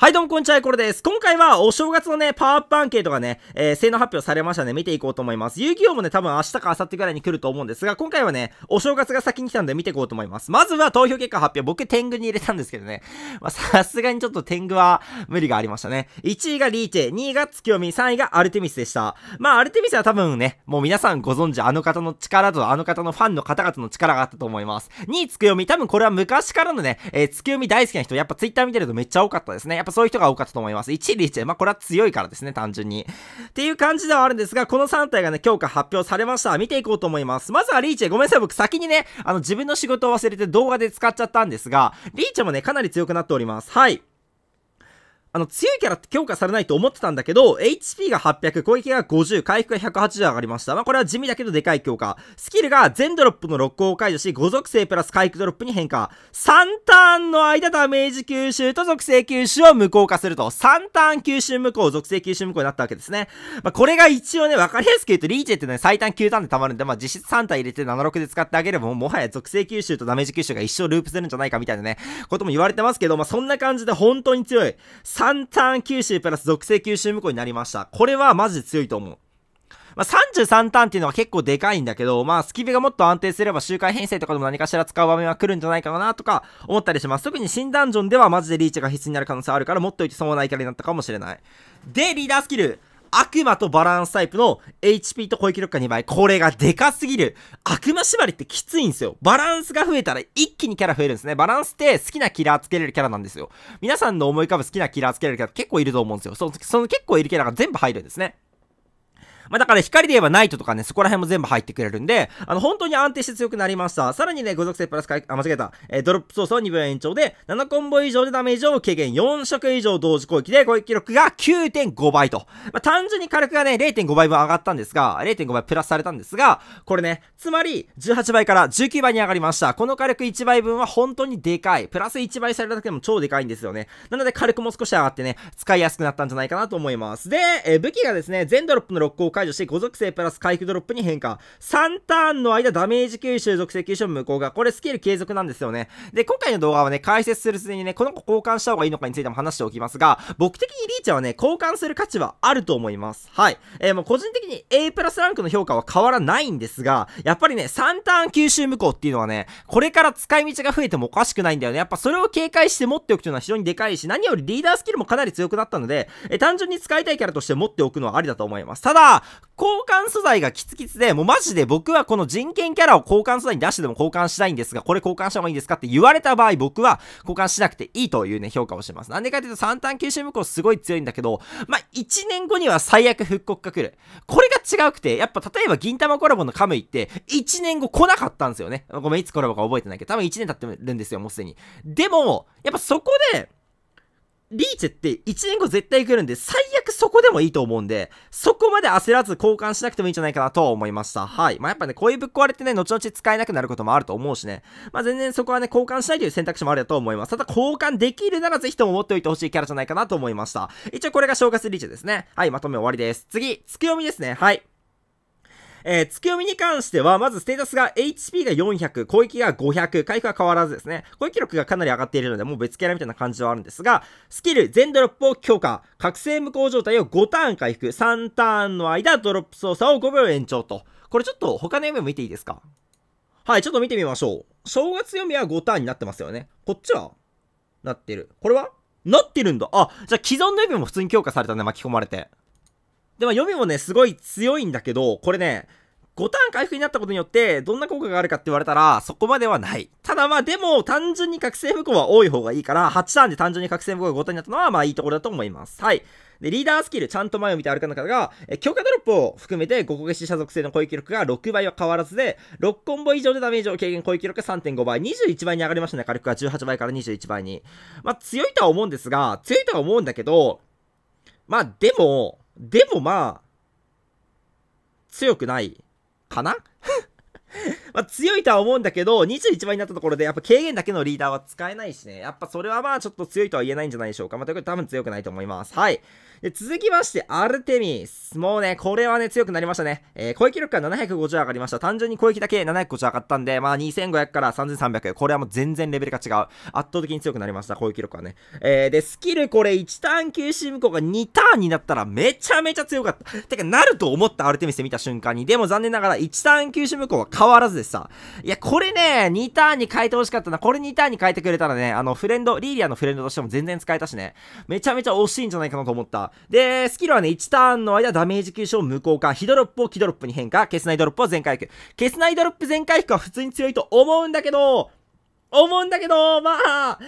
はい、どうもこんにちは、これです。今回は、お正月のね、パワーアップアンケートがね、えー、性能発表されましたね、見ていこうと思います。遊戯王もね、多分明日か明後日ぐらいに来ると思うんですが、今回はね、お正月が先に来たんで見ていこうと思います。まずは投票結果発表。僕、天狗に入れたんですけどね。まあ、さすがにちょっと天狗は無理がありましたね。1位がリーチェ、2位が月読み、3位がアルテミスでした。まあ、アルテミスは多分ね、もう皆さんご存知、あの方の力と、あの方のファンの方々の力があったと思います。2位、月読み、多分これは昔からのね、えー、月読み大好きな人、やっぱツイッター見てるとめっちゃ多かったですね。ぱそういう人が多かったと思います。1リーチェ、まあこれは強いからですね、単純に。っていう感じではあるんですが、この3体がね、強化発表されました。見ていこうと思います。まずはリーチェ、ごめんなさい、僕先にね、あの自分の仕事を忘れて動画で使っちゃったんですが、リーチェもね、かなり強くなっております。はい。あの、強いキャラって強化されないと思ってたんだけど、HP が800、攻撃が50、回復が180上がりました。まあ、これは地味だけどでかい強化。スキルが全ドロップの6クを解除し、5属性プラス回復ドロップに変化。3ターンの間ダメージ吸収と属性吸収を無効化すると。3ターン吸収無効、属性吸収無効になったわけですね。まあ、これが一応ね、わかりやすく言うと、リーチェってね、最短9ターンで溜まるんで、まあ、実質3体入れて76で使ってあげれば、ももはや属性吸収とダメージ吸収が一生ループするんじゃないかみたいなね、ことも言われてますけど、まあ、そんな感じで本当に強い。3ターン吸収プラス属性吸収無効になりました。これはマジで強いと思う。まあ、33ターンっていうのは結構でかいんだけど、まあ、スキビがもっと安定すれば周回編成とかでも何かしら使う場面は来るんじゃないかなとか思ったりします。特に新ダンジョンではマジでリーチが必須になる可能性あるから、持っといて損はないキャラになったかもしれない。で、リーダースキル。悪魔とバランスタイプの HP と攻撃力が2倍。これがでかすぎる。悪魔縛りってきついんですよ。バランスが増えたら一気にキャラ増えるんですね。バランスって好きなキラーつけれるキャラなんですよ。皆さんの思い浮かぶ好きなキラーつけれるキャラ結構いると思うんですよ。その、その結構いるキャラが全部入るんですね。まあ、だから光で言えばナイトとかね、そこら辺も全部入ってくれるんで、あの、本当に安定して強くなりました。さらにね、5属性プラス回、あ、間違えた。えー、ドロップ操作は2秒延長で、7コンボ以上でダメージを軽減4色以上同時攻撃で、攻撃力が9.5倍と。まあ、単純に火力がね、0.5倍分上がったんですが、0.5倍プラスされたんですが、これね、つまり、18倍から19倍に上がりました。この火力1倍分は本当にでかい。プラス1倍されただけでも超でかいんですよね。なので火力も少し上がってね、使いやすくなったんじゃないかなと思います。で、えー、武器がですね、全ドロップの6効解除し、5属性プラス回復ドロップに変化。3ターンの間ダメージ吸収、属性吸収無効が。これスキル継続なんですよね。で、今回の動画はね、解説するついにね、この子交換した方がいいのかについても話しておきますが、僕的にリーチャーはね、交換する価値はあると思います。はい。えー、もう個人的に A プラスランクの評価は変わらないんですが、やっぱりね、3ターン吸収無効っていうのはね、これから使い道が増えてもおかしくないんだよね。やっぱそれを警戒して持っておくというのは非常にでかいし、何よりリーダースキルもかなり強くなったので、えー、単純に使いたいキャラとして持っておくのはありだと思います。ただ、交換素材がキツキツで、もうマジで僕はこの人権キャラを交換素材に出してでも交換したいんですが、これ交換した方がいいんですかって言われた場合、僕は交換しなくていいというね、評価をしてます。なんでかっていうと、三単吸収無効すごい強いんだけど、まあ、1年後には最悪復刻が来る。これが違うくて、やっぱ例えば銀玉コラボのカムイって、1年後来なかったんですよね。ごめん、いつコラボか覚えてないけど、多分1年経ってるんですよ、もうすでに。でも、やっぱそこで、リーチェって1年後絶対来るんで、最悪そこでもいいと思うんで、そこまで焦らず交換しなくてもいいんじゃないかなとは思いました。はい。まあ、やっぱね、こういうぶっ壊れてね、後々使えなくなることもあると思うしね。まあ、全然そこはね、交換しないという選択肢もあると思います。ただ、交換できるならぜひとも持っておいてほしいキャラじゃないかなと思いました。一応これが正月リーチェですね。はい、まとめ終わりです。次、月読みですね。はい。えー、月読みに関しては、まずステータスが HP が400、攻撃が500、回復は変わらずですね。攻撃力がかなり上がっているので、もう別キャラみたいな感じはあるんですが、スキル、全ドロップを強化、覚醒無効状態を5ターン回復、3ターンの間、ドロップ操作を5秒延長と。これちょっと他の夢見ていいですかはい、ちょっと見てみましょう。正月読みは5ターンになってますよね。こっちはなってる。これはなってるんだ。あ、じゃあ既存の読みも普通に強化されたね、巻き込まれて。でも、予備もね、すごい強いんだけど、これね、5ターン回復になったことによって、どんな効果があるかって言われたら、そこまではない。ただまあでも、単純に覚醒不幸は多い方がいいから、8ターンで単純に覚醒不幸が5ターンになったのは、まあいいところだと思います。はい。で、リーダースキル、ちゃんと前を見て歩かなかったが、え、強化ドロップを含めて5個消し者属性の攻撃力が6倍は変わらずで、6コンボ以上でダメージを軽減攻撃力が3.5倍、21倍に上がりましたね、火力が18倍から21倍に。まあ強いとは思うんですが、強いとは思うんだけど、まあでも、でもまあ、強くない。かな ま強いとは思うんだけど、21倍になったところで、やっぱ軽減だけのリーダーは使えないしね。やっぱそれはまあちょっと強いとは言えないんじゃないでしょうか。まあ、ということで多分強くないと思います。はい。で、続きまして、アルテミス。もうね、これはね、強くなりましたね。えー、攻撃力が750上がりました。単純に攻撃だけ750上がったんで、まあ、2500から3300。これはもう全然レベルが違う。圧倒的に強くなりました、攻撃力はね。えー、で、スキルこれ1ターン休止無効が2ターンになったらめちゃめちゃ強かった。てか、なると思ったアルテミスで見た瞬間に。でも残念ながら1ターン休止無効は変わらずでさ。いや、これね、2ターンに変えて欲しかったな。これ2ターンに変えてくれたらね、あの、フレンド、リーリアのフレンドとしても全然使えたしね。めちゃめちゃ惜しいんじゃないかなと思った。でスキルはね1ターンの間ダメージ吸収を無効化ヒドロップをキドロップに変化消せないドロップを全回復消せないドロップ全回復は普通に強いと思うんだけど思うんだけどまあ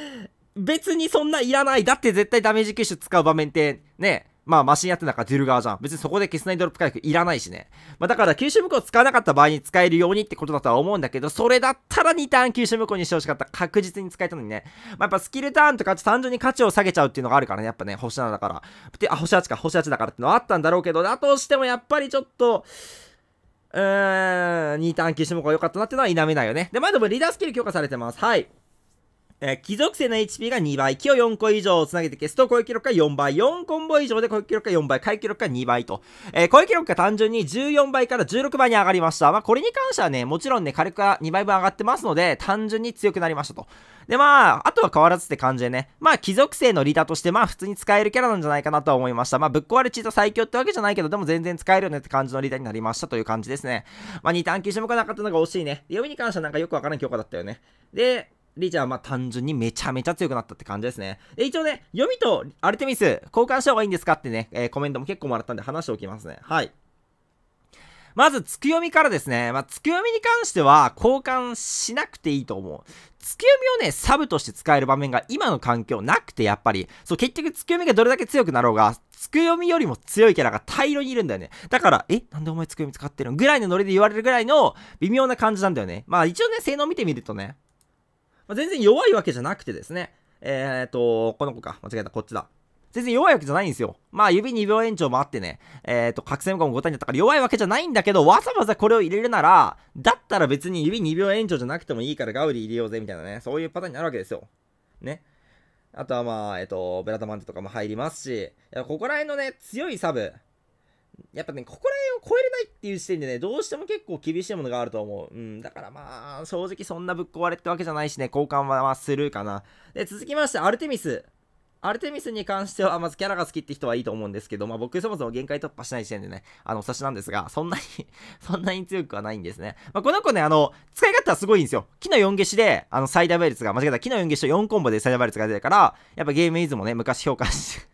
別にそんないらないだって絶対ダメージ吸収使う場面ってねまあ、マシンやってんだからデュル側じゃん。別にそこで消せないドロップ回復いらないしね。まあ、だから吸収こう使わなかった場合に使えるようにってことだとは思うんだけど、それだったら2ターン吸収こうにしてほしかった。確実に使えたのにね。まあ、やっぱスキルターンとか単純に価値を下げちゃうっていうのがあるからね。やっぱね、星7だから。で、あ、星8か、星8だからってのはあったんだろうけど、だとしてもやっぱりちょっと、うーん、2ターン吸収向こう良かったなってのは否めないよね。で、まあでもリーダースキル強化されてます。はい。えー、貴族性の HP が2倍、木を4個以上つなげて消すと、攻撃力が4倍、4コンボ以上で攻撃力が4倍、回帰力が2倍と、えー、攻撃力が単純に14倍から16倍に上がりました。まあ、これに関してはね、もちろんね、火力が2倍分上がってますので、単純に強くなりましたと。で、まあ、あとは変わらずって感じでね、まあ、貴族性のリタとして、まあ、普通に使えるキャラなんじゃないかなとは思いました。まあ、ぶっ壊れチート最強ってわけじゃないけど、でも全然使えるよねって感じのリタになりましたという感じですね。まあ、2単級種目がなかったのが惜しいね。読みに関してはなんかよくわからん強化だったよね。で、リーチはまあ単純にめちゃめちゃ強くなったって感じですね。で、一応ね、読みとアルテミス交換した方がいいんですかってね、えー、コメントも結構もらったんで話しておきますね。はい。まず、月読みからですね。まあ、月読みに関しては、交換しなくていいと思う。月読みをね、サブとして使える場面が今の環境なくて、やっぱり。そう、結局月読みがどれだけ強くなろうが、月読みよりも強いキャラが大量にいるんだよね。だから、えなんでお前月読み使ってるのぐらいのノリで言われるぐらいの微妙な感じなんだよね。まあ一応ね、性能見てみるとね、まあ、全然弱いわけじゃなくてですね、えっ、と、この子か、間違えた、こっちだ。全然弱いわけじゃないんですよ。まあ、指2秒延長もあってね、えっ、と、覚醒無効も5体になったから弱いわけじゃないんだけど、わざわざこれを入れるなら、だったら別に指2秒延長じゃなくてもいいからガウディ入れようぜ、みたいなね、そういうパターンになるわけですよ。ね。あとはまあ、えっ、と、ベラタマンテとかも入りますし、ここら辺のね、強いサブ、やっぱね、ここら辺を超えれないっていう時点でね、どうしても結構厳しいものがあると思う。うん、だからまあ、正直そんなぶっ壊れってわけじゃないしね、交換はするかな。で、続きまして、アルテミス。アルテミスに関しては、まずキャラが好きって人はいいと思うんですけど、まあ僕そもそも限界突破しない時点でね、あの、お察しなんですが、そんなに そんなに強くはないんですね。まあこの子ね、あの、使い方はすごいんですよ。木の4消しで、あの、最大倍率が、間違えた、木の4消しと4コンボで最大倍率が出るから、やっぱゲームイズもね、昔評価して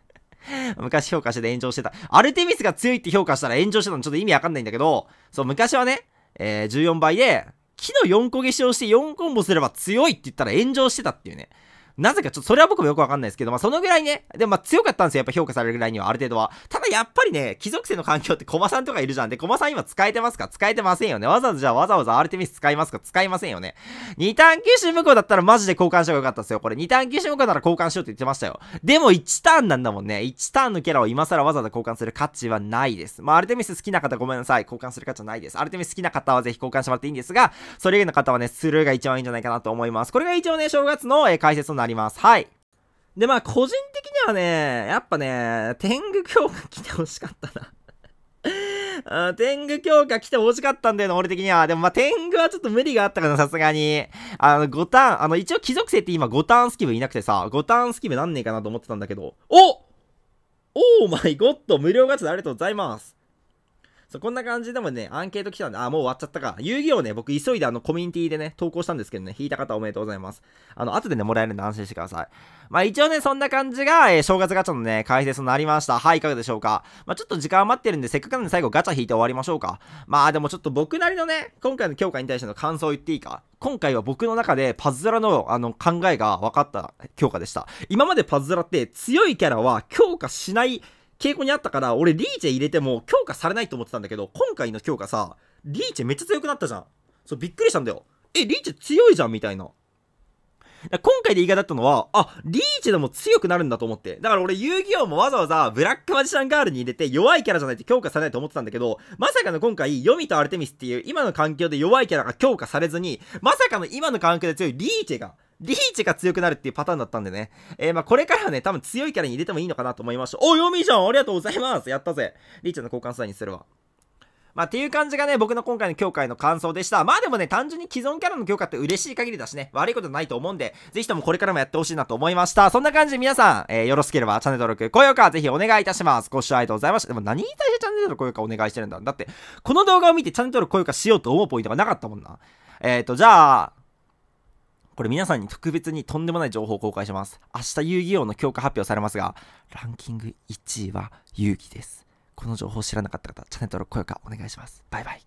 昔評価してて炎上してた。アルテミスが強いって評価したら炎上してたのちょっと意味わかんないんだけど、そう、昔はね、えー、14倍で、木の4個消しをして4コンボすれば強いって言ったら炎上してたっていうね。なぜかちょっとそれは僕もよくわかんないですけど、まあそのぐらいね、でもまあ強かったんですよ。やっぱ評価されるぐらいにはある程度は。ただやっぱりね、貴族性の環境って駒さんとかいるじゃん。で、駒さん今使えてますか使えてませんよね。わざわざじゃあわざわざアルテミス使いますか使いませんよね。二単九収向こうだったらマジで交換した方がよかったですよ。これ二単九収向こうなら交換しようって言ってましたよ。でも1ターンなんだもんね。1ターンのキャラを今更わざわざ交換する価値はないです。まあアルテミス好きな方ごめんなさい。交換する価値はないです。アルテミス好きな方はぜひ交換してもらっていいんですが、それ以外の方はね、スルーが一番いいんじゃないかなと思います。これが一応ね、正月の、えー、解説あります。はい。で、まあ、個人的にはね、やっぱね、天狗教が来てほしかったな 天狗強化来て欲しかったんだよな、俺的には。でもまあ、天狗はちょっと無理があったかな、さすがに。あの、5ターン、あの、一応貴族生って今5ターンスキブいなくてさ、5ターンスキブなんねえかなと思ってたんだけど、おオーマイゴッド無料ガチャでありがとうございます。そう、こんな感じでもね、アンケート来たんで、あ、もう終わっちゃったか。遊戯王ね、僕急いであのコミュニティでね、投稿したんですけどね、引いた方おめでとうございます。あの、後でね、もらえるんで安心してください。まあ一応ね、そんな感じが、えー、正月ガチャのね、解説になりました。はい、いかがでしょうか。まあちょっと時間余ってるんで、せっかくなんで最後ガチャ引いて終わりましょうか。まあでもちょっと僕なりのね、今回の強化に対しての感想を言っていいか。今回は僕の中でパズドラのあの考えが分かった強化でした。今までパズドラって強いキャラは強化しない傾向にあったから、俺リーチェ入れても強化されないと思ってたんだけど、今回の強化さ、リーチェめっちゃ強くなったじゃん。そう、びっくりしたんだよ。え、リーチェ強いじゃんみたいな。今回で意外だったのは、あ、リーチでも強くなるんだと思って。だから俺遊戯王もわざわざブラックマジシャンガールに入れて弱いキャラじゃないと強化されないと思ってたんだけど、まさかの今回、ヨミとアルテミスっていう今の環境で弱いキャラが強化されずに、まさかの今の環境で強いリーチェがリーチが強くなるっていうパターンだったんでね。えー、まあ、これからはね、多分強いキャラに入れてもいいのかなと思いました。お、読みじゃんありがとうございますやったぜリーチの交換スタイにするわ。まあ、っていう感じがね、僕の今回の強化の感想でした。まあでもね、単純に既存キャラの強化って嬉しい限りだしね、悪いことないと思うんで、ぜひともこれからもやってほしいなと思いました。そんな感じで皆さん、えー、よろしければチャンネル登録、高評価ぜひお願いいたします。ご視聴ありがとうございました。でも何に対してチャンネル登録、高評価お願いしてるんだだって、この動画を見てチャンネル登録、高評価しようと思うポイントがなかったもんな。えっ、ー、と、じゃあ、これ皆さんに特別にとんでもない情報を公開します。明日遊戯王の強化発表されますが、ランキング1位は遊戯です。この情報を知らなかった方、チャンネル登録、高評価お願いします。バイバイ。